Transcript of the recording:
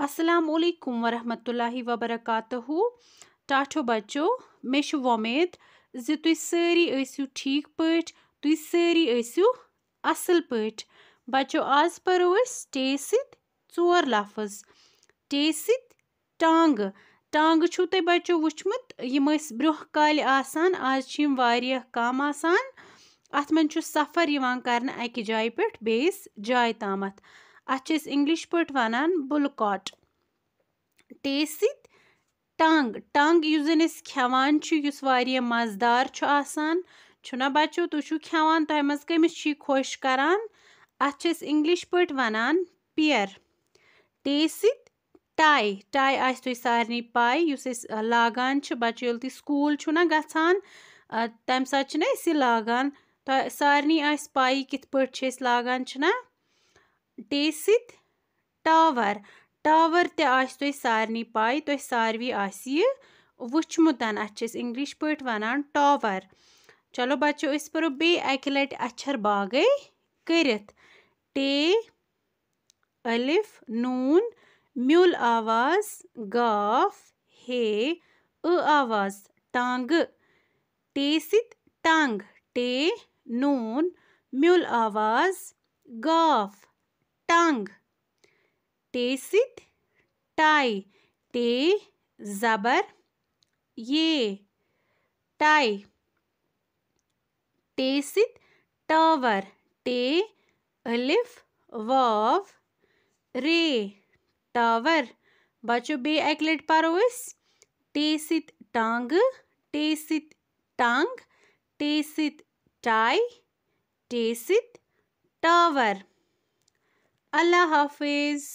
असलकम वरहमतुल्लाहि वबरकاتہ ٹاٹھو بچو مےٚ چھُ وۄمید زِ تُہۍ سٲری ٲسِو ٹھیٖک پٲٹھۍ تُہۍ سٲری ٲسِو اَصٕل پٲٹھۍ بَچو آز پَرو أسۍ ٹے سۭتۍ ژور لفظ ٹے سۭتۍ ٹانٛگہٕ ٹانٛگہٕ چھُو تۄہہِ بَچو وٕچھمُت یِم ٲسۍ برٛونٛہہ کالہِ آسان آز چھِ یِم واریاہ کَم آسان اَتھ منٛز چھُ سفر یِوان کَرنہٕ اَکہِ جایہِ پٮ۪ٹھ بیٚیِس جایہِ تامَتھ अच्छी इंग्लिश पे वनान बुलकॉट टेस्ट टंग टंग खेवान मजदार चुना बचो तुम खेवान तह मज खोश करान अच्छी इंग्लिश पे वनान पियर टेस्ट टाई टाई आज तुम सारे पाई उस लागान बच्चे ये स्कूल ना ग तमें सा लागान तो सारे आई कि लागान चुना ٹے سۭتۍ ٹاوَر ٹاوَر تہِ آسہِ تۄہہِ سارنٕے پاے تۄہہِ ساروٕے آسہِ یہِ وٕچھمُت اَتھ چھِ أسۍ اِنٛگلِش پٲٹھۍ وَنان ٹاوَر چلو بَچو أسۍ پَرو بیٚیہِ اَکہِ لَٹہِ اَچھر باغَے کٔرِتھ ٹے ألِف نوٗن میوٗل آواز گاف ہے ٲ آواز ٹانٛگہٕ ٹے سۭتۍ ٹنٛگ ٹے نوٗن میوٗل آواز گاف तंग टेसित टाई टे ज़बर ये टाई टेसित टावर टे अलिफ वाव रे टावर बच्चों बे एक लट पो टेसित टांग टेसित टांग टेसित टाई टेसित टावर अल्लाह हाफिज़